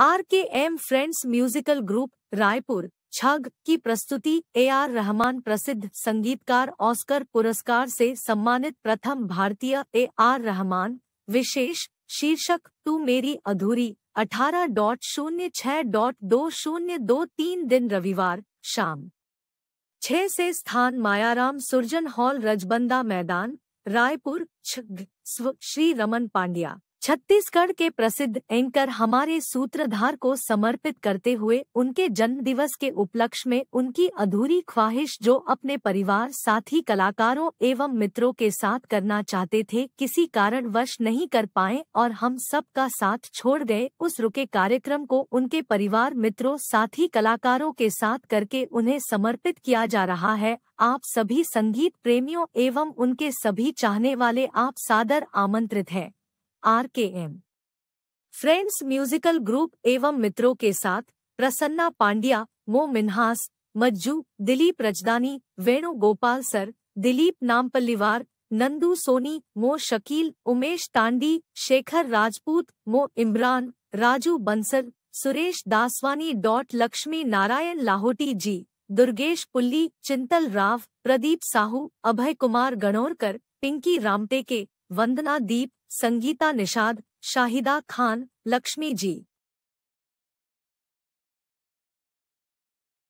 are K M friends musical group Raipur छग की प्रस्तुति ए आर रहमान प्रसिद्ध संगीतकार ऑस्कर पुरस्कार से सम्मानित प्रथम भारतीय ए आर रहमान विशेष शीर्षक तू मेरी अधूरी अठारह डॉट शून्य छह डॉट दो शून्य दो तीन दिन रविवार शाम छह से स्थान मायाराम सुरजन हॉल रजबंदा मैदान रायपुर स्व श्री रमन पांड्या छत्तीसगढ़ के प्रसिद्ध एंकर हमारे सूत्रधार को समर्पित करते हुए उनके जन्म दिवस के उपलक्ष्य में उनकी अधूरी ख्वाहिश जो अपने परिवार साथी कलाकारों एवं मित्रों के साथ करना चाहते थे किसी कारणवश नहीं कर पाए और हम सब का साथ छोड़ गए उस रुके कार्यक्रम को उनके परिवार मित्रों साथी कलाकारों के साथ करके उन्हें समर्पित किया जा रहा है आप सभी संगीत प्रेमियों एवं उनके सभी चाहने वाले आप सादर आमंत्रित हैं are K M friends musical group एवं मित्रों के साथ प्रसन्ना पांड्या मो मिन्हास मज्जू दिलीप रजदानी वेणु गोपाल सर दिलीप नामपल्लीवार नंदू सोनी मो शकील उमेश तांडी शेखर राजपूत मो इमरान राजू बंसल सुरेश दासवानी डॉट लक्ष्मी नारायण लाहोटी जी दुर्गेश पुल्ली चिंतल राव प्रदीप साहू अभय कुमार गणोरकर पिंकी रामटेके वंदना दीप संगीता निषाद शाहिदा खान लक्ष्मी जी